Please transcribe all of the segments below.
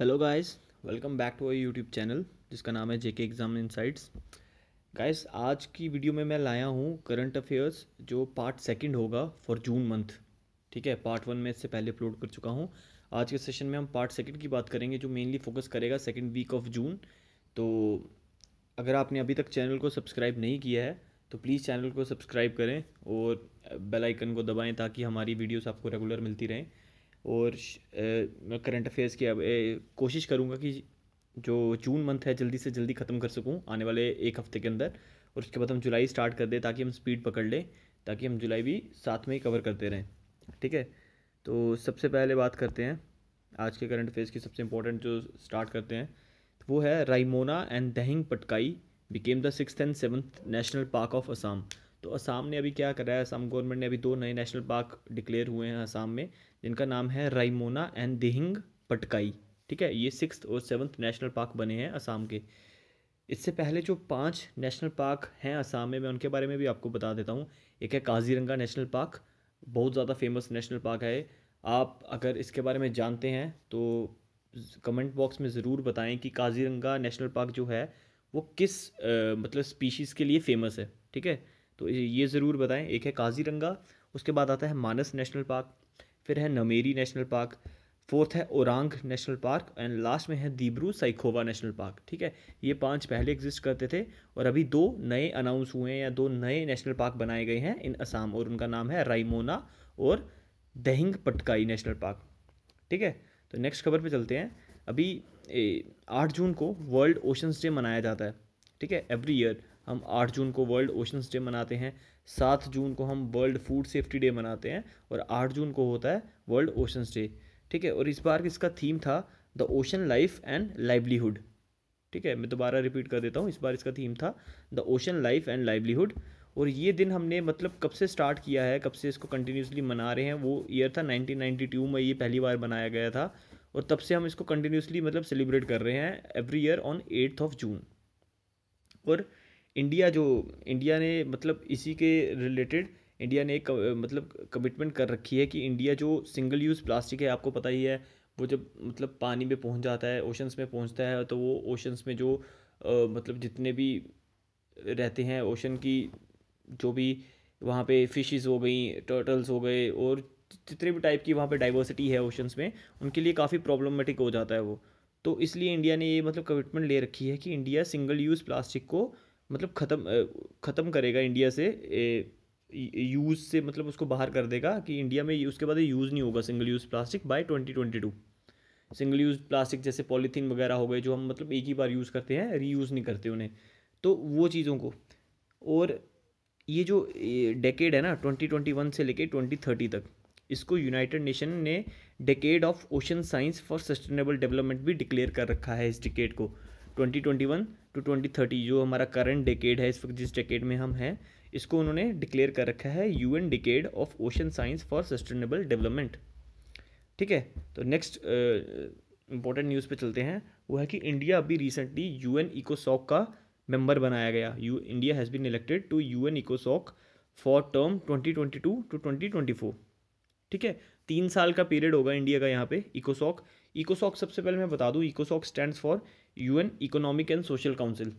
hello guys welcome back to I YouTube channel जिसका नाम है जेके एग्ज़ाम इनसाइट्स गाइस आज की वीडियो में मैं लाया हूँ करंट अफेयर्स जो पार्ट सेकंड होगा फॉर जून मंथ ठीक है पार्ट वन में इससे पहले अपलोड कर चुका हूँ आज के सेशन में हम पार्ट सेकंड की बात करेंगे जो मेनली फोकस करेगा सेकेंड वीक ऑफ जून तो अगर आपने अभी तक चैनल को सब्सक्राइब नहीं किया है तो प्लीज़ चैनल को सब्सक्राइब करें और बेलाइकन को दबाएँ ताकि हमारी वीडियोज़ आपको रेगुलर मिलती रहें और करंट अफेयर्स की अब कोशिश करूँगा कि जो जून मंथ है जल्दी से जल्दी ख़त्म कर सकूँ आने वाले एक हफ्ते के अंदर और उसके बाद हम जुलाई स्टार्ट कर दें ताकि हम स्पीड पकड़ लें ताकि हम जुलाई भी साथ में ही कवर करते रहें ठीक है तो सबसे पहले बात करते हैं आज के करंट अफेयर्स की सबसे इंपॉर्टेंट जो स्टार्ट करते हैं तो वो है Raimona and Dehing Patkai became the six and seventh national park of Assam तो असम ने अभी क्या करा है असम गवर्नमेंट ने अभी दो नए नेशनल पार्क डिक्लेयर हुए हैं असम में जिनका नाम है राइमोना एंड दिहिंग पटकाई ठीक है ये सिक्स और सेवन्थ नेशनल पार्क बने हैं असम के इससे पहले जो पांच नेशनल पार्क हैं असम में मैं उनके बारे में भी आपको बता देता हूँ एक है काजीरंगा नेशनल पार्क बहुत ज़्यादा फेमस नेशनल पार्क है आप अगर इसके बारे में जानते हैं तो कमेंट बॉक्स में ज़रूर बताएं कि काजीरंगा नेशनल पार्क जो है वो किस आ, मतलब स्पीशीज़ के लिए फ़ेमस है ठीक है तो ये ज़रूर बताएं एक है काजीरंगा उसके बाद आता है मानस नेशनल पार्क फिर है नमेरी नेशनल पार्क फोर्थ है Orang national park and last में है दीब्रू साइखोवा नेशनल पार्क ठीक है ये पांच पहले एग्जिस्ट करते थे और अभी दो नए अनाउंस हुए हैं या दो नए नेशनल पार्क बनाए गए हैं इन असम और उनका नाम है राइमोना और दहिंग पटकाई नेशनल पार्क ठीक है तो नेक्स्ट खबर पे चलते हैं अभी आठ जून को वर्ल्ड ओशंस डे मनाया जाता है ठीक है एवरी ईयर हम आठ जून को वर्ल्ड ओशंस डे मनाते हैं सात जून को हम वर्ल्ड फूड सेफ्टी डे मनाते हैं और आठ जून को होता है वर्ल्ड ओशंस डे ठीक है और इस बार इसका थीम था the ocean life and livelihood ठीक है मैं दोबारा रिपीट कर देता हूँ इस बार इसका थीम था the ocean life and livelihood और ये दिन हमने मतलब कब से स्टार्ट किया है कब से इसको कंटिन्यूसली मना रहे हैं वो ईयर था 1992 में ये पहली बार बनाया गया था और तब से हम इसको कंटिन्यूसली मतलब सेलिब्रेट कर रहे हैं every year on eighth of June और इंडिया जो इंडिया ने मतलब इसी के रिलेटेड इंडिया ने एक मतलब कमिटमेंट कर रखी है कि इंडिया जो सिंगल यूज़ प्लास्टिक है आपको पता ही है वो जब मतलब पानी में पहुंच जाता है ओशंस में पहुंचता है तो वो ओशंस में जो आ, मतलब जितने भी रहते हैं ओशन की जो भी वहाँ पे फिशेस हो गई टर्टल्स हो गए और जितने भी टाइप की वहाँ पे डाइवर्सिटी है ओशंस में उनके लिए काफ़ी प्रॉब्लमेटिक हो जाता है वो तो इसलिए इंडिया ने ये मतलब कमिटमेंट ले रखी है कि इंडिया सिंगल यूज़ प्लास्टिक को मतलब ख़त्म ख़त्म करेगा इंडिया से यूज़ से मतलब उसको बाहर कर देगा कि इंडिया में उसके बाद यूज़ नहीं होगा single use plastic by twenty twenty two single use plastic जैसे पॉलीथीन वगैरह हो गए जो हम मतलब एक ही बार यूज़ करते हैं रीयूज़ नहीं करते उन्हें तो वो चीज़ों को और ये जो डेकेड है ना ट्वेंटी ट्वेंटी वन से लेके ट्वेंटी थर्टी तक इसको यूनाइटेड नेशन ने decade of ocean science for sustainable development भी डिक्लेयर कर रखा है इस डिकेड को twenty twenty one to twenty thirty जो हमारा करंट डेकेड है इस वक्त जिस डेकेड में हम हैं इसको उन्होंने डिक्लेयर कर रखा है U N decade of ocean science for sustainable development ठीक है तो नेक्स्ट इंपॉर्टेंट न्यूज़ पे चलते हैं वो है कि इंडिया अभी रिसेंटली यू एन इकोसॉक का मेंबर बनाया गया you India has been elected to U N इकोसॉक for term twenty twenty two to twenty twenty four ठीक है तीन साल का पीरियड होगा इंडिया का यहाँ पे इकोसॉक इकोसॉक सबसे पहले मैं बता दूँ इकोसॉक stand for UN economic and social council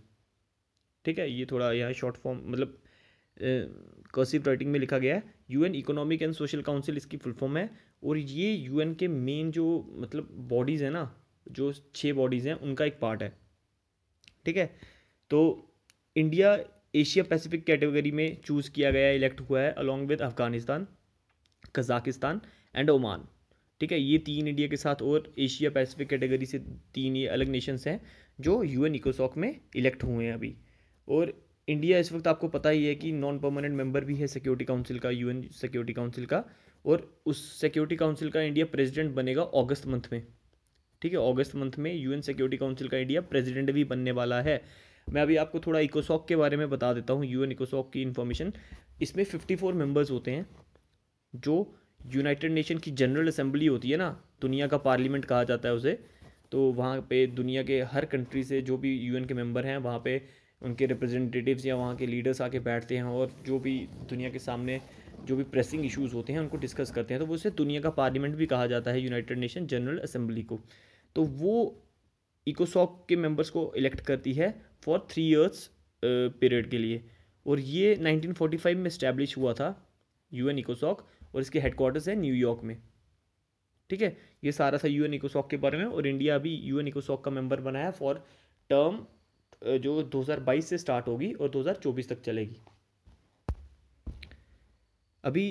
ठीक है ये थोड़ा यहाँ शॉर्ट फॉर्म मतलब कर्सिव राइटिंग में लिखा गया है UN economic and social council इसकी फुल फॉर्म है और ये यूएन के मेन जो मतलब बॉडीज़ हैं ना जो छः बॉडीज़ हैं उनका एक पार्ट है ठीक है तो इंडिया एशिया पैसिफिक कैटेगरी में चूज़ किया गया इलेक्ट हुआ है along with Afghanistan Kazakhstan and Oman ठीक है ये तीन इंडिया के साथ और एशिया पैसिफिक कैटेगरी से तीन ये अलग नेशंस हैं जो यू एन इकोसॉक में इलेक्ट हुए हैं अभी और इंडिया इस वक्त आपको पता ही है कि नॉन परमानेंट मेंबर भी है सिक्योरिटी काउंसिल का यूएन सिक्योरिटी काउंसिल का और उस सिक्योरिटी काउंसिल का इंडिया प्रेजिडेंट बनेगा अगस्त मंथ में ठीक है अगस्त मंथ में यू सिक्योरिटी काउंसिल का इंडिया प्रेजिडेंट भी बनने वाला है मैं अभी आपको थोड़ा इकोसॉक के बारे में बता देता हूँ यू इकोसॉक की इन्फॉर्मेशन इसमें फिफ्टी फोर मेम्बर्स होते हैं जो यूनाइटेड नेशन की जनरल असेंबली होती है ना दुनिया का पार्लियामेंट कहा जाता है उसे तो वहाँ पे दुनिया के हर कंट्री से जो भी यूएन के मेंबर हैं वहाँ पे उनके रिप्रेजेंटेटिव्स या वहाँ के लीडर्स आके बैठते हैं और जो भी दुनिया के सामने जो भी प्रेसिंग इश्यूज़ होते हैं उनको डिस्कस करते हैं तो वो उसे दुनिया का पार्लियामेंट भी कहा जाता है यूनाइटेड नेशन जनरल असेंबली को तो वो इकोसॉक के मेंबर्स को इलेक्ट करती है फॉर थ्री ईयर्स पीरियड के लिए और ये 1945 में इस्टेब्लिश हुआ था यूएन इकोसॉक और इसके हेडक्वार्टर्स है न्यूयॉर्क में ठीक है ये सारा सा एन इकोसॉक के बारे में और इंडिया अभी एन इकोसॉक का मेंबर बना है फॉर टर्म जो 2022 से स्टार्ट होगी और 2024 तक चलेगी अभी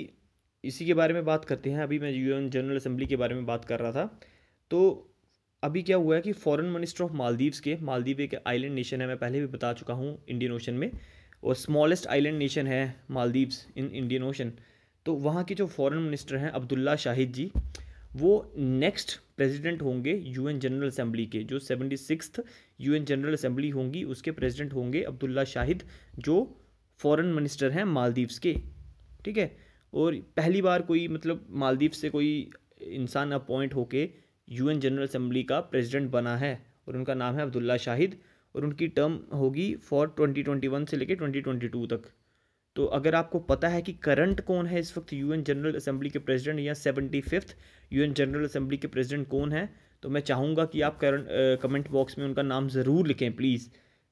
इसी के बारे में बात करते हैं अभी मैं यू एन जनरल असेंबली के बारे में बात कर रहा था तो अभी क्या हुआ है कि फॉरेन मिनिस्टर ऑफ मालदीव्स के मालदीव एक आइलैंड नेशन है मैं पहले भी बता चुका हूँ इंडियन ओशन में और स्मॉलेस्ट आइलैंड नेशन है मालदीव्स इन इंडियन ओशन तो वहाँ के जो फॉरेन मिनिस्टर हैं अब्दुल्ला शाहिद जी वो नेक्स्ट प्रेसिडेंट होंगे यूएन जनरल असेंबली के जो seventy six UN general assembly होंगी उसके प्रेसिडेंट होंगे अब्दुल्ला शाहिद जो फॉरेन मिनिस्टर हैं मालदीव्स के ठीक है और पहली बार कोई मतलब मालदीव से कोई इंसान अपॉइंट होके यूएन जनरल असेंबली का प्रेसिडेंट बना है और उनका नाम है अब्दुल्ला शाहिद और उनकी टर्म होगी फॉर 2021 से लेके 2022 तक तो अगर आपको पता है कि करंट कौन है इस वक्त यूएन जनरल असेंबली के प्रेसिडेंट या seventy fifth UN general assembly के प्रेसिडेंट कौन है तो मैं चाहूँगा कि आप करंट कमेंट बॉक्स में उनका नाम ज़रूर लिखें प्लीज़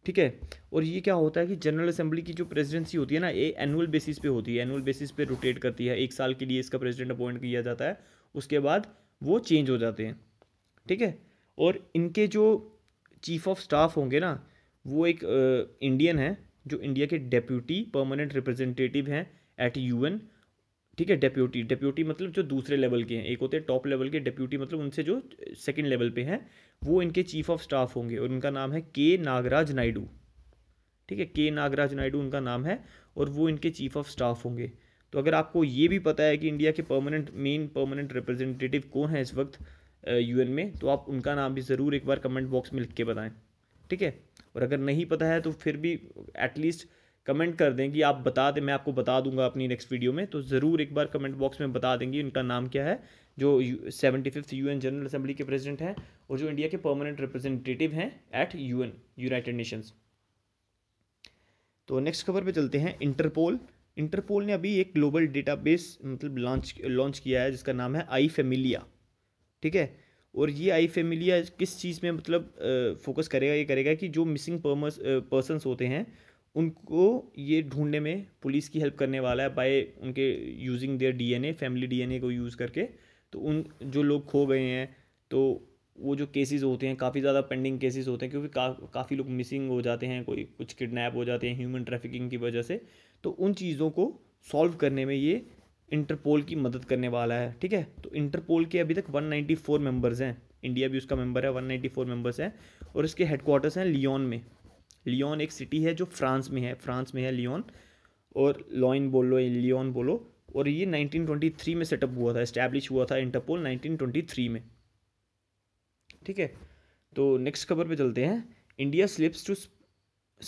ठीक है और ये क्या होता है कि जनरल असेंबली की जो प्रेसिडेंसी होती है ना ये एनुअल बेसिस पे होती है एनुअल बेसिस पे रोटेट करती है एक साल के लिए इसका प्रेसिडेंट अपॉइंट किया जाता है उसके बाद वो चेंज हो जाते हैं ठीक है और इनके जो चीफ ऑफ स्टाफ होंगे ना वो एक इंडियन है जो इंडिया के डेप्यूटी परमानेंट रिप्रेजेंटेटिव हैं एट यू ठीक है डेप्यूटी डेप्यूटी मतलब जो दूसरे लेवल के हैं एक होते हैं टॉप लेवल के डेप्यूटी मतलब उनसे जो सेकेंड लेवल पे हैं वो इनके चीफ ऑफ स्टाफ होंगे और उनका नाम है के नागराज नायडू ठीक है के नागराज नायडू उनका नाम है और वो इनके चीफ ऑफ स्टाफ होंगे तो अगर आपको ये भी पता है कि इंडिया के परमानेंट मेन परमानेंट रिप्रेजेंटेटिव कौन है इस वक्त यूएन uh, में तो आप उनका नाम भी ज़रूर एक बार कमेंट बॉक्स में लिख के बताएं ठीक है और अगर नहीं पता है तो फिर भी एटलीस्ट कमेंट कर दें कि आप बता दें मैं आपको बता दूंगा अपनी नेक्स्ट वीडियो में तो ज़रूर एक बार कमेंट बॉक्स में बता देंगे उनका नाम क्या है जो seventy fifth UN general assembly के प्रेसिडेंट हैं और जो इंडिया के परमानेंट रिप्रेजेंटेटिव हैं एट यू यूनाइटेड नेशंस तो नेक्स्ट खबर पे चलते हैं इंटरपोल इंटरपोल ने अभी एक ग्लोबल डेटाबेस मतलब लॉन्च लॉन्च किया है जिसका नाम है आई फेमिलिया ठीक है और ये आई फेमिलिया किस चीज़ में मतलब फोकस करेगा ये करेगा कि जो मिसिंग पर्सनस होते हैं उनको ये ढूंढने में पुलिस की हेल्प करने वाला है बाय उनके using their DNA family DNA को यूज़ करके तो उन जो लोग खो गए हैं तो वो जो केसेस होते हैं काफ़ी ज़्यादा पेंडिंग केसेस होते हैं क्योंकि का, काफ़ी लोग मिसिंग हो जाते हैं कोई कुछ किडनैप हो जाते हैं ह्यूमन ट्रैफिकिंग की वजह से तो उन चीज़ों को सॉल्व करने में ये इंटरपोल की मदद करने वाला है ठीक है तो इंटरपोल के अभी तक 194 मेंबर्स हैं इंडिया भी उसका मेंबर है 194 मेंबर्स हैं और इसके हेडक्वार्टर्स हैं लियोन में लियोन एक सिटी है जो फ्रांस में है फ्रांस में है लियोन और लॉइन बोलो लियोन बोलो और ये 1923 में सेटअप हुआ था इस्टेब्लिश हुआ था इंटरपोल 1923 में ठीक है तो नेक्स्ट खबर पे चलते हैं इंडिया स्लिप्स टू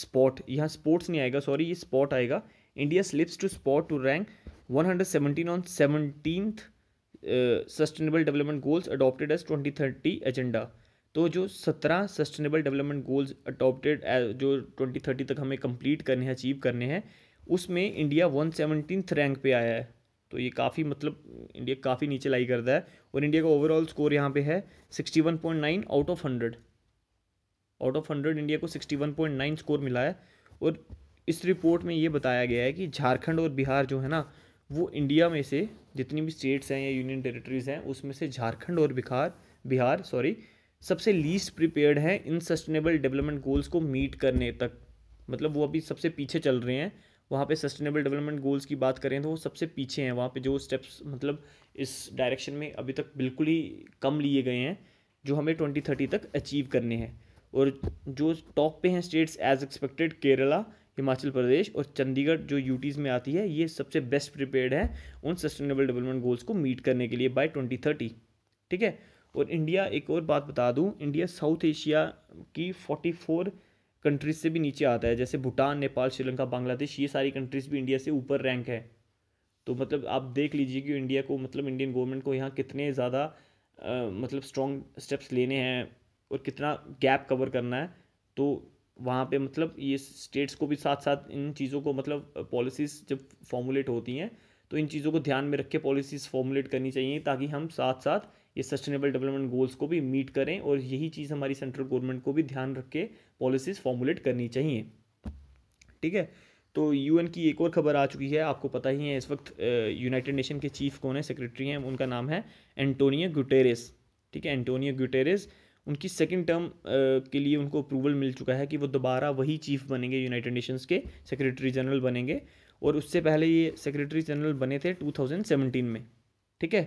स्पॉट यहाँ स्पोर्ट्स नहीं आएगा सॉरी ये स्पॉट आएगा India slips to spot to rank one hundred seventeen on 17th sustainable development goals adopted as twenty thirty agenda तो जो सत्रह सस्टेनेबल डेवलपमेंट गोल्स अडॉप्टेड जो ट्वेंटी थर्टी तक हमें कंप्लीट करने हैं अचीव करने हैं उसमें इंडिया वन सेवनटीनथ रैंक पे आया है तो ये काफ़ी मतलब इंडिया काफ़ी नीचे लाई करता है और इंडिया का ओवरऑल स्कोर यहाँ पे है sixty one point nine out of hundred out of hundred India को sixty one point nine score मिला है और इस रिपोर्ट में ये बताया गया है कि झारखंड और बिहार जो है ना वो इंडिया में से जितनी भी स्टेट्स हैं या यूनियन टेरिटरीज़ हैं उसमें से झारखंड और बिहार बिहार सॉरी सबसे लीस्ट प्रिपेयर्ड हैं इन सस्टेनेबल डेवलपमेंट गोल्स को मीट करने तक मतलब वो अभी सबसे पीछे चल रहे हैं वहाँ पे सस्टेनेबल डेवलपमेंट गोल्स की बात करें तो वो सबसे पीछे हैं वहाँ पे जो स्टेप्स मतलब इस डायरेक्शन में अभी तक बिल्कुल ही कम लिए गए हैं जो हमें ट्वेंटी थर्टी तक अचीव करने हैं और जो टॉप पे हैं states as expected Kerala Himachal Pradesh और चंडीगढ़ जो यूटीज़ में आती है ये सबसे बेस्ट प्रिपेयर्ड है उन सस्टेनेबल डेवलपमेंट गोल्स को मीट करने के लिए बाय ट्वेंटी थर्टी ठीक है और इंडिया एक और बात बता दूँ इंडिया साउथ एशिया की फोर्टी फोर कंट्रीज से भी नीचे आता है जैसे भूटान नेपाल श्रीलंका बांग्लादेश ये सारी कंट्रीज भी इंडिया से ऊपर रैंक है तो मतलब आप देख लीजिए कि इंडिया को मतलब इंडियन गवर्नमेंट को यहाँ कितने ज़्यादा मतलब स्ट्रॉन्ग स्टेप्स लेने हैं और कितना गैप कवर करना है तो वहाँ पे मतलब ये स्टेट्स को भी साथ साथ इन चीज़ों को मतलब पॉलिसीज़ जब फॉर्मुलेट होती हैं तो इन चीज़ों को ध्यान में रख के पॉलिसीज़ फॉर्मुलेट करनी चाहिए ताकि हम साथ साथ ये सस्टेनेबल डेवलपमेंट गोल्स को भी मीट करें और यही चीज़ हमारी सेंट्रल गवर्नमेंट को भी ध्यान रख के पॉलिसीज़ फॉर्मुलेट करनी चाहिए ठीक है तो यूएन की एक और खबर आ चुकी है आपको पता ही है इस वक्त यूनाइटेड नेशन के चीफ कौन है सेक्रेटरी हैं उनका नाम है एंटोनियो गुटेरेस ठीक है एंटोनियो गुटेरेस उनकी सेकेंड टर्म के लिए उनको अप्रूवल मिल चुका है कि वो दोबारा वही चीफ बनेंगे यूनाइटेड नेशंस के सेक्रेटरी जनरल बनेंगे और उससे पहले ये सेक्रेटरी जनरल बने थे 2017 में ठीक है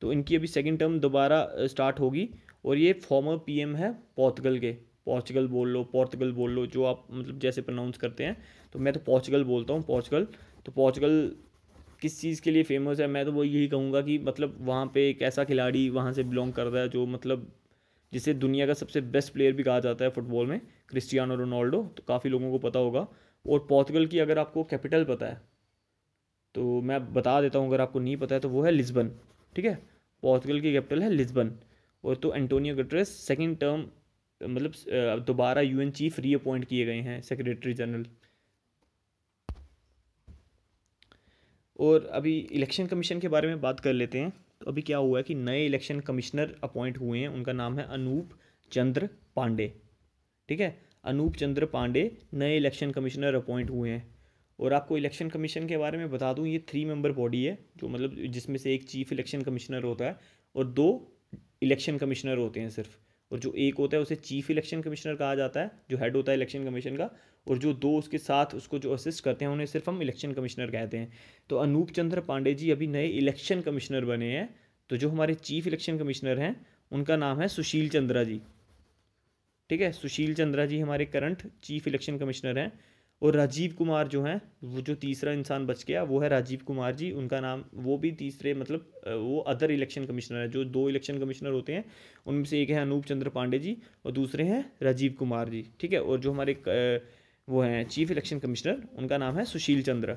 तो इनकी अभी सेकेंड टर्म दोबारा स्टार्ट होगी और ये फॉर्मर पी है पोर्तगल के पोर्चुगल बोल लो पोर्तगल बोल लो जो आप मतलब जैसे प्रनाउंस करते हैं तो मैं तो पोर्चुगल बोलता हूँ पोर्चुगल तो पोर्चुगल किस चीज़ के लिए फेमस है मैं तो वो यही कहूँगा कि मतलब वहाँ पे एक ऐसा खिलाड़ी वहाँ से बिलोंग कर रहा है जो मतलब जिसे दुनिया का सबसे बेस्ट प्लेयर भी कहा जाता है फुटबॉल में क्रिस्टियानो रोनाल्डो तो काफ़ी लोगों को पता होगा और पोर्तगल की अगर आपको कैपिटल पता है तो मैं बता देता हूँ अगर आपको नहीं पता है तो वो है लिस्बन ठीक है पोर्तगल की कैपिटल है लिस्बन और तो एंटोनियो गटरेस सेकेंड टर्म मतलब दोबारा यूएन चीफ री अपॉइंट किए गए हैं सेक्रेटरी जनरल और अभी इलेक्शन कमीशन के बारे में बात कर लेते हैं तो अभी क्या हुआ है कि नए इलेक्शन कमिश्नर अपॉइंट हुए हैं उनका नाम है अनूप चंद्र पांडे ठीक है अनूप चंद्र पांडे नए इलेक्शन कमिश्नर अपॉइंट हुए हैं और आपको इलेक्शन कमीशन के बारे में बता दूं ये थ्री मेंबर बॉडी है जो मतलब जिसमें से एक चीफ इलेक्शन कमिश्नर होता है और दो इलेक्शन कमिश्नर होते हैं सिर्फ और जो एक होता है उसे चीफ इलेक्शन कमिश्नर कहा जाता है जो हेड होता है इलेक्शन कमीशन का और जो दो उसके साथ उसको जो असिस्ट करते हैं उन्हें सिर्फ हम इलेक्शन कमिश्नर कहते हैं तो अनूप चंद्र पांडे जी अभी नए इलेक्शन कमिश्नर बने हैं तो जो हमारे चीफ इलेक्शन कमिश्नर हैं उनका नाम है सुशील चंद्रा जी ठीक है सुशील चंद्रा जी हमारे करंट चीफ इलेक्शन कमिश्नर हैं और राजीव कुमार जो हैं वो जो तीसरा इंसान बच गया वो है राजीव कुमार जी उनका नाम वो भी तीसरे मतलब वो अदर इलेक्शन कमिश्नर है जो दो इलेक्शन कमिश्नर होते हैं उनमें से एक है अनूप चंद्र पांडे जी और दूसरे हैं राजीव कुमार जी ठीक है और जो हमारे वो हैं चीफ इलेक्शन कमिश्नर उनका नाम है सुशील चंद्र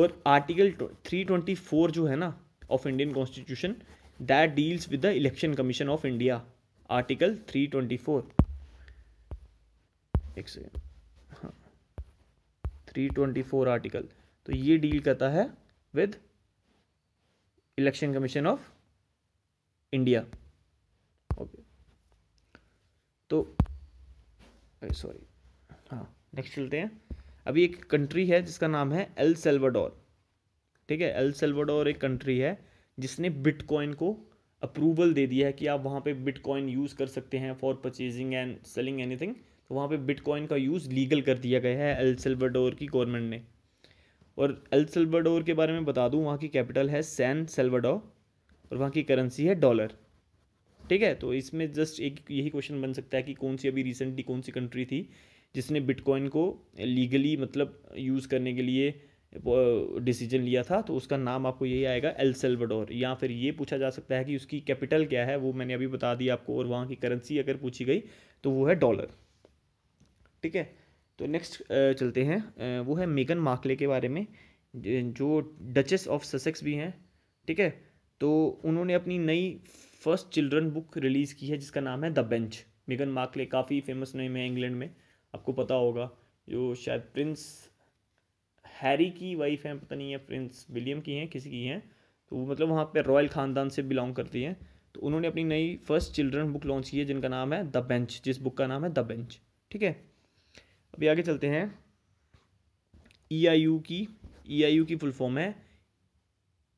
और आर्टिकल थ्री ट्वेंटी फोर जो है ना of Indian constitution that deals with the election commission of India article three twenty four एक second T twenty four article तो ये डील करता है with election commission of India okay तो सॉरी हाँ नेक्स्ट चलते हैं अभी एक कंट्री है जिसका नाम है एल सेल्वाडोर ठीक है एल सेल्वाडोर एक कंट्री है जिसने बिटकॉइन को अप्रूवल दे दिया है कि आप वहाँ पे बिटकॉइन यूज़ कर सकते हैं for purchasing and selling anything तो वहाँ पे बिटकॉइन का यूज़ लीगल कर दिया गया है एल सेल्वाडोर की गवर्नमेंट ने और एल सेल्वाडोर के बारे में बता दूँ वहाँ की कैपिटल है सैन सेल्वाडोर और वहाँ की करेंसी है डॉलर ठीक है तो इसमें जस्ट एक यही क्वेश्चन बन सकता है कि कौन सी अभी रिसेंटली कौन सी कंट्री थी जिसने बिटकॉइन को लीगली मतलब यूज़ करने के लिए डिसीजन लिया था तो उसका नाम आपको यही आएगा एल सेल्वाडोर या फिर ये पूछा जा सकता है कि उसकी कैपिटल क्या है वो मैंने अभी बता दिया आपको और वहाँ की करेंसी अगर पूछी गई तो वो है डॉलर ठीक है तो नेक्स्ट चलते हैं वो है मेगन माकले के बारे में जो डचेस ऑफ ससेक्स भी हैं ठीक है तो उन्होंने अपनी नई फर्स्ट चिल्ड्रन बुक रिलीज़ की है जिसका नाम है द बेंच मेगन माकले काफ़ी फेमस नेम है इंग्लैंड में आपको पता होगा जो शायद प्रिंस हैरी की वाइफ हैं पता नहीं है प्रिंस विलियम की हैं किसी की हैं तो वो मतलब वहाँ पे रॉयल ख़ानदान से बिलोंग करती हैं तो उन्होंने अपनी नई फर्स्ट चिल्ड्रन बुक लॉन्च की है जिनका नाम है द बेंच जिस बुक का नाम है द बेंच ठीक है अभी आगे चलते हैं ई आई यू की ई आई यू की फुल फॉर्म है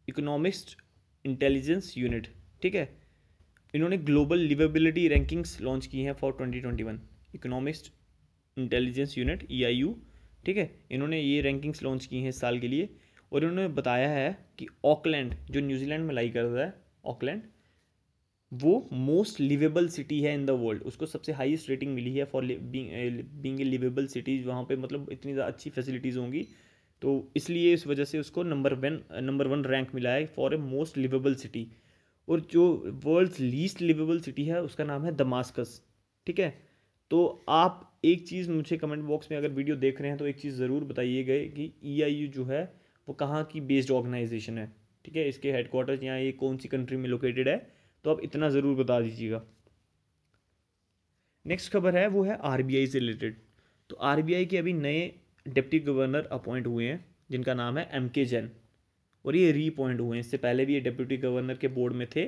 इकोनॉमिस्ट इंटेलिजेंस यूनिट ठीक है इन्होंने ग्लोबल लिवेबिलिटी रैंकिंग्स लॉन्च की हैं for twenty twenty one Economist Intelligence Unit E I U ठीक है इन्होंने ये रैंकिंग्स लॉन्च की हैं इस साल के लिए और इन्होंने बताया है कि ऑकलैंड जो न्यूजीलैंड में लाई कर रहा है ऑकलैंड वो मोस्ट लिवेबल सिटी है इन द वर्ल्ड उसको सबसे हाईएस्ट रेटिंग मिली है for being a liveable cities वहाँ पे मतलब इतनी ज़्यादा अच्छी फैसिलिटीज़ होंगी तो इसलिए इस वजह से उसको number one number one rank मिला है for a most liveable city और जो वर्ल्ड्स लीस्ट लिवेबल सिटी है उसका नाम है दमास्कस ठीक है तो आप एक चीज़ मुझे कमेंट बॉक्स में अगर वीडियो देख रहे हैं तो एक चीज़ ज़रूर बताइए गए कि ई e जो है वो कहाँ की बेस्ड ऑर्गेनाइजेशन है ठीक है इसके हेडकोार्टर्स यहाँ ये कौन सी कंट्री में लोकेटेड है तो आप इतना ज़रूर बता दीजिएगा नेक्स्ट खबर है वो है आर से रिलेटेड तो आर के अभी नए डिप्टी गवर्नर अपॉइंट हुए हैं जिनका नाम है एम के जैन और ये रीपॉइंट हुए हैं इससे पहले भी ये डिप्यूटी गवर्नर के बोर्ड में थे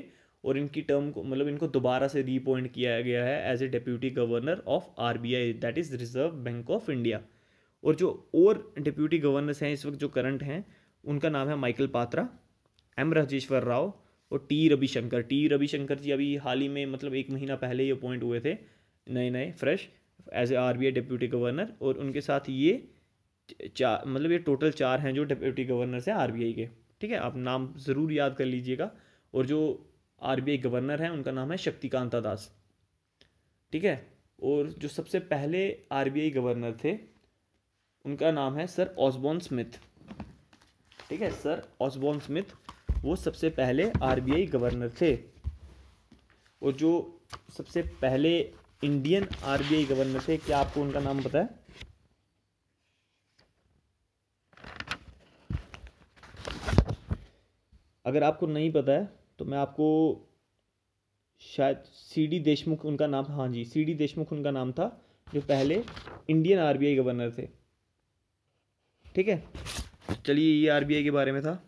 और इनकी टर्म को मतलब इनको दोबारा से रीपॉइंट किया गया है as a deputy governor of R B I that is Reserve Bank of India और जो और डिप्यूटी गवर्नर्स हैं इस वक्त जो करंट हैं उनका नाम है माइकल पात्रा एम राजेश्वर राव और टी रविशंकर टी रविशंकर जी अभी हाल ही में मतलब एक महीना पहले ही अपॉइंट हुए थे नए नए fresh as a R B I deputy governor और उनके साथ ये चार मतलब ये टोटल चार हैं जो डिप्यूटी गवर्नर हैं आर बी आई के ठीक है आप नाम ज़रूर याद कर लीजिएगा और जो आर बी आई गवर्नर हैं उनका नाम है शक्तिकांता दास ठीक है और जो सबसे पहले आर बी आई गवर्नर थे उनका नाम है सर ऑसबॉन स्मिथ ठीक है सर ऑसबॉन स्मिथ वो सबसे पहले आरबीआई गवर्नर थे और जो सबसे पहले इंडियन आरबीआई गवर्नर थे क्या आपको उनका नाम पता है अगर आपको नहीं पता है तो मैं आपको शायद सी डी देशमुख उनका नाम हाँ जी सी डी देशमुख उनका नाम था जो पहले इंडियन आरबीआई गवर्नर थे ठीक है चलिए ये आरबीआई के बारे में था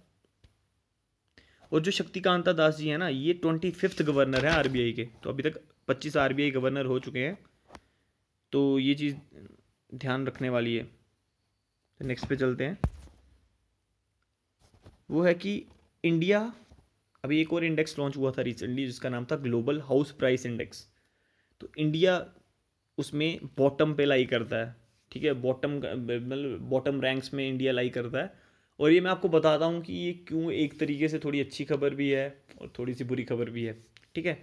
और जो शक्तिकांता दास जी है ना ये ट्वेंटी फिफ्थ गवर्नर है आरबीआई के तो अभी तक पच्चीस आरबीआई गवर्नर हो चुके हैं तो ये चीज़ ध्यान रखने वाली है तो नेक्स्ट पे चलते हैं वो है कि इंडिया अभी एक और इंडेक्स लॉन्च हुआ था रिसेंटली जिसका नाम था ग्लोबल हाउस प्राइस इंडेक्स तो इंडिया उसमें बॉटम पे लाई करता है ठीक है बॉटम मतलब बॉटम रैंक्स में इंडिया लाई करता है और ये मैं आपको बताता हूँ कि ये क्यों एक तरीके से थोड़ी अच्छी खबर भी है और थोड़ी सी बुरी खबर भी है ठीक है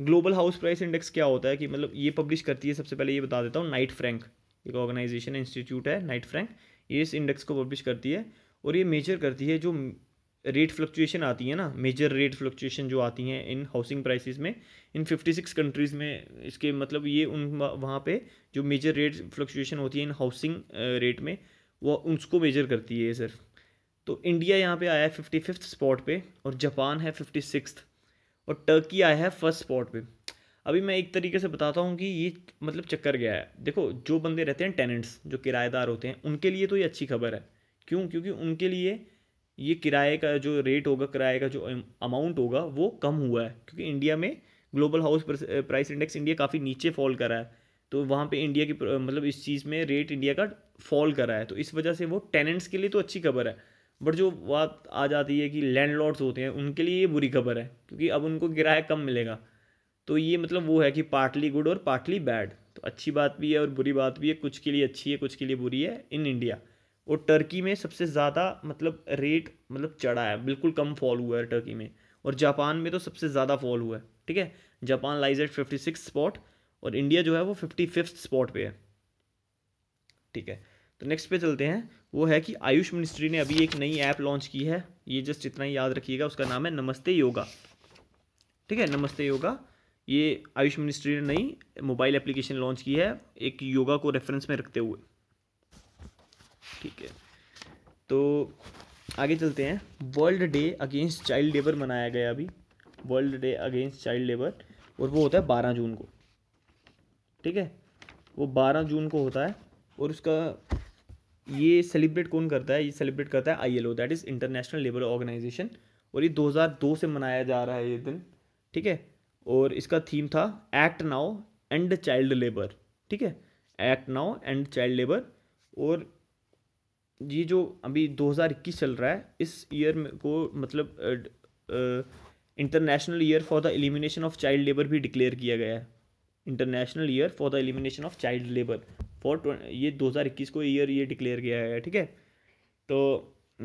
ग्लोबल हाउस प्राइस इंडेक्स क्या होता है कि मतलब ये पब्लिश करती है सबसे पहले ये बता देता हूँ नाइट फ्रैंक एक ऑर्गेनाइजेशन इंस्टीट्यूट है नाइट फ्रैंक ये इस इंडेक्स को पब्लिश करती है और ये मेजर करती है जो रेट फ्लक्चुएशन आती है ना मेजर रेट फ्लक्चुएशन जो आती हैं इन हाउसिंग प्राइसेस में इन 56 कंट्रीज़ में इसके मतलब ये उन वहाँ पे जो मेजर रेट फ्लक्चुएशन होती है इन हाउसिंग रेट में वो उसको मेजर करती है ये सिर्फ तो इंडिया यहाँ पे आया है फिफ्टी फिफ्थ स्पॉट पे और जापान है फिफ्टी सिक्स और टर्की आया है फर्स्ट स्पॉट पे अभी मैं एक तरीके से बताता हूँ कि ये मतलब चक्कर गया है देखो जो बंदे रहते हैं टेनेंट्स जो किराएदार होते हैं उनके लिए तो ये अच्छी खबर है क्यों क्योंकि उनके लिए ये किराए का जो रेट होगा किराए का जो अमाउंट होगा वो कम हुआ है क्योंकि इंडिया में global house price index India काफ़ी नीचे फॉल करा है तो वहाँ पे इंडिया की मतलब इस चीज़ में रेट इंडिया का फॉल करा है तो इस वजह से वो टेनेंट्स के लिए तो अच्छी खबर है बट जो बात आ जाती है कि लैंडलॉर्ड्स होते हैं उनके लिए ये बुरी खबर है क्योंकि अब उनको किराया कम मिलेगा तो ये मतलब वो है कि पार्टली गुड और पार्टली बैड तो अच्छी बात भी है और बुरी बात भी है कुछ के लिए अच्छी है कुछ के लिए बुरी है इन इंडिया और टर्की में सबसे ज़्यादा मतलब रेट मतलब चढ़ा है बिल्कुल कम फॉल हुआ है टर्की में और जापान में तो सबसे ज़्यादा फॉल हुआ है ठीक है Japan lies at fifty six spot और इंडिया जो है वो फिफ्टी फिफ्थ स्पॉट पे है ठीक है तो नेक्स्ट पे चलते हैं वो है कि आयुष मिनिस्ट्री ने अभी एक नई ऐप लॉन्च की है ये जस्ट इतना ही याद रखिएगा उसका नाम है नमस्ते योगा ठीक है नमस्ते योगा ये आयुष मिनिस्ट्री ने नई मोबाइल एप्लीकेशन लॉन्च की है एक योगा को रेफरेंस में रखते हुए ठीक है तो आगे चलते हैं world day against child labour मनाया गया अभी world day against child labour और वो होता है बारह जून को ठीक है वो बारह जून को होता है और उसका ये सेलिब्रेट कौन करता है ये सेलिब्रेट करता है I L that is International Labour Organisation और ये 2002 से मनाया जा रहा है ये दिन ठीक है और इसका थीम था act now end child labour ठीक है act now end child labour और ये जो अभी 2021 चल रहा है इस ईयर को मतलब international year for the elimination of child labour भी डिक्लेयर किया गया है international year for the elimination of child labour for ये 2021 को ईयर ये डिक्लेयर किया गया है ठीक है तो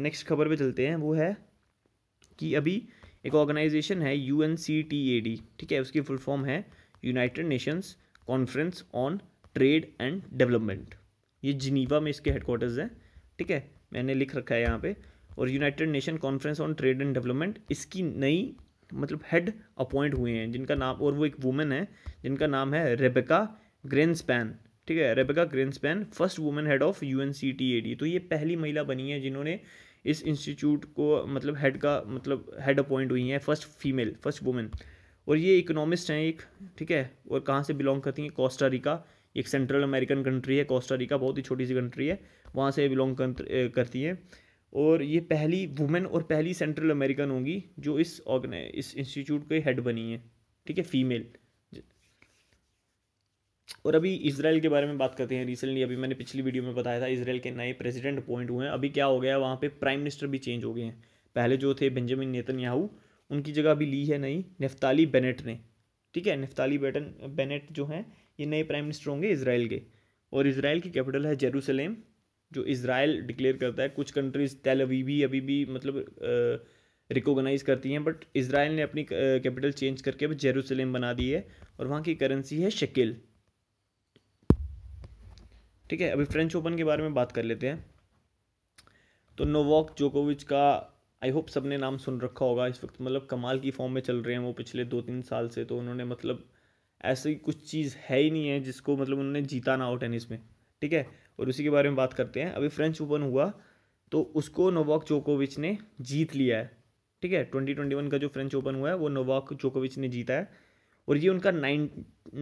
नेक्स्ट खबर पे चलते हैं वो है कि अभी एक ऑर्गेनाइजेशन है यू ठीक है उसकी फुल फॉर्म है United Nations conference on trade and development ये जिनीवा में इसके हेडकोार्टर्स हैं ठीक है मैंने लिख रखा है यहाँ पे और United Nation conference on trade and development इसकी नई मतलब हेड अपॉइंट हुए हैं जिनका नाम और वो एक वुमेन है जिनका नाम है ग्रेन स्पैन ठीक है Rebeca Grynspan first women head of U N C T A D तो ये पहली महिला बनी है जिन्होंने इस इंस्टीट्यूट को मतलब हेड का मतलब हेड अपॉइंट हुई है फर्स्ट फीमेल फर्स्ट वुमेन और ये इकोनॉमिस्ट हैं एक ठीक है और कहाँ से बिलोंग करती हैं रिका एक सेंट्रल अमेरिकन कंट्री है रिका बहुत ही छोटी सी कंट्री है वहाँ से बिलोंग करती हैं और ये पहली वुमेन और पहली सेंट्रल अमेरिकन होंगी जो इस ऑर्गेनाइज इस इंस्टीट्यूट के हेड बनी है ठीक है फीमेल और अभी इसराइल के बारे में बात करते हैं रिसेंटली अभी मैंने पिछली वीडियो में बताया था इसराइल के नए प्रेसिडेंट अपॉइंट हुए हैं अभी क्या हो गया है वहाँ पे प्राइम मिनिस्टर भी चेंज हो गए हैं पहले जो थे बेंजामिन नेतन्याहू उनकी जगह अभी ली है नई नफ्ताली बेनेट ने ठीक है नफ्ताली बेटन बेनेट जो हैं ये नए प्राइम मिनिस्टर होंगे इसराइल के और इसराइल की कैपिटल है जेरूसलेम जो इसराइल डिक्लेयर करता है कुछ कंट्रीज़ तेल अभी भी अभी भी मतलब रिकोगनाइज़ करती हैं बट इसराइल ने अपनी कैपिटल चेंज करके अब जेरूसलेम बना दी है और वहाँ की करेंसी है शकील ठीक है अभी फ्रेंच ओपन के बारे में बात कर लेते हैं तो नोवॉक जोकोविच का आई होप सबने नाम सुन रखा होगा इस वक्त मतलब कमाल की फॉर्म में चल रहे हैं वो पिछले दो तीन साल से तो उन्होंने मतलब ऐसी कुछ चीज़ है ही नहीं है जिसको मतलब उन्होंने जीता ना हो टेनिस में ठीक है और उसी के बारे में बात करते हैं अभी फ्रेंच ओपन हुआ तो उसको नोवाक जोकोविच ने जीत लिया है ठीक है ट्वेंटी ट्वेंटी वन का जो फ्रेंच ओपन हुआ है वो नोवाक जोकोविच ने जीता है और ये उनका nine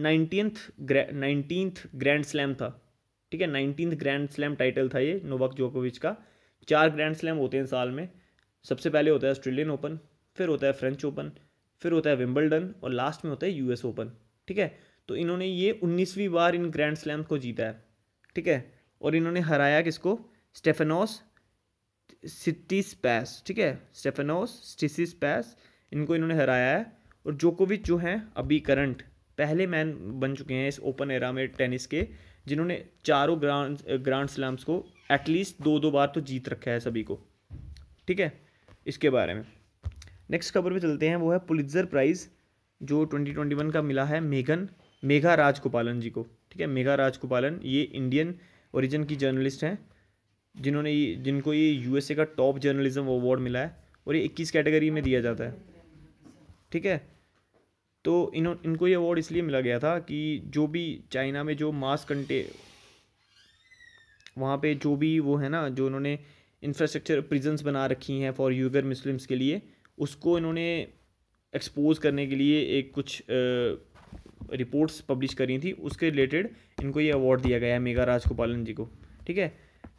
nineteen nineteenth grand slam था ठीक है नाइनटीन ग्रैंड स्लैम टाइटल था ये नोवाक जोकोविच का चार ग्रैंड स्लैम होते हैं साल में सबसे पहले होता है ऑस्ट्रेलियन ओपन फिर होता है फ्रेंच ओपन फिर होता है विम्बलडन और लास्ट में होता है यूएस ओपन ठीक है तो इन्होंने ये उन्नीसवीं बार इन ग्रैंड स्लैम को जीता है ठीक है और इन्होंने हराया किसको स्टेफेनोस सिटिस पैस ठीक है स्टेफेनोस स्टिसिस पैस इनको इन्होंने हराया है और जोकोविच जो हैं अभी करंट पहले मैन बन चुके हैं इस ओपन एरा में टेनिस के जिन्होंने चारों ग्रांड ग्रांड स्लैम्स को एटलीस्ट दो दो बार तो जीत रखा है सभी को ठीक है इसके बारे में नेक्स्ट खबर पे चलते हैं वो है पुलित्जर प्राइज़ जो 2021 का मिला है मेघन मेघा राजगोपालन जी को ठीक है मेघा राजगोपालन ये इंडियन ओरिजिन की जर्नलिस्ट हैं जिन्होंने ये जिनको ये यूएसए का टॉप जर्नलिज्म अवार्ड मिला है और ये 21 कैटेगरी में दिया जाता है ठीक है तो इन्हों इनको ये अवार्ड इसलिए मिला गया था कि जो भी चाइना में जो मास कंटे वहाँ पे जो भी वो है ना जो उन्होंने इंफ्रास्ट्रक्चर प्रिजन्स बना रखी हैं फॉर यूगर मुस्लिम्स के लिए उसको इन्होंने एक्सपोज करने के लिए एक कुछ रिपोर्ट्स पब्लिश करी थी उसके रिलेटेड इनको ये अवार्ड दिया गया है मेघा राजगोपालन जी को ठीक है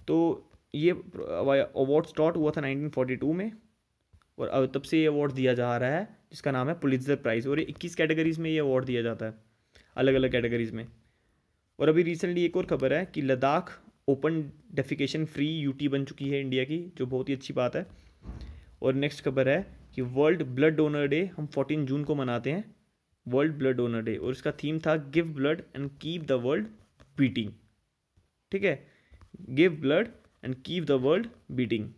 तो ये अवार्ड स्टार्ट हुआ था 1942 में और अब तब से ये अवार्ड दिया जा रहा है जिसका नाम है पुलिसर प्राइज़ और इक्कीस कैटेगरीज़ में ये अवार्ड दिया जाता है अलग अलग कैटेगरीज़ में और अभी रिसेंटली एक और खबर है कि Ladakh open defecation free UT बन चुकी है इंडिया की जो बहुत ही अच्छी बात है और नेक्स्ट खबर है कि वर्ल्ड ब्लड डोनर डे हम 14 जून को मनाते हैं वर्ल्ड ब्लड डोनर डे और इसका थीम था give blood and keep the world beating ठीक है give blood and keep the world beating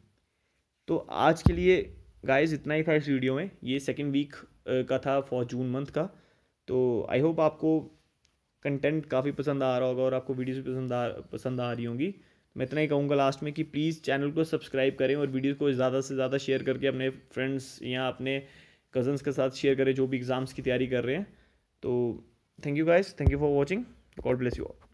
तो आज के लिए गाइस इतना ही था इस वीडियो में ये सेकेंड वीक का था फॉर जून मंथ का तो आई होप आपको कंटेंट काफ़ी पसंद आ रहा होगा और आपको वीडियोस भी पसंद आ पसंद आ रही होंगी मैं इतना ही कहूँगा लास्ट में कि प्लीज़ चैनल को सब्सक्राइब करें और वीडियो को ज़्यादा से ज़्यादा शेयर करके अपने फ्रेंड्स या अपने कज़न्स के साथ शेयर करें जो भी एग्ज़ाम्स की तैयारी कर रहे हैं तो thank you guys thank you for watching God bless you all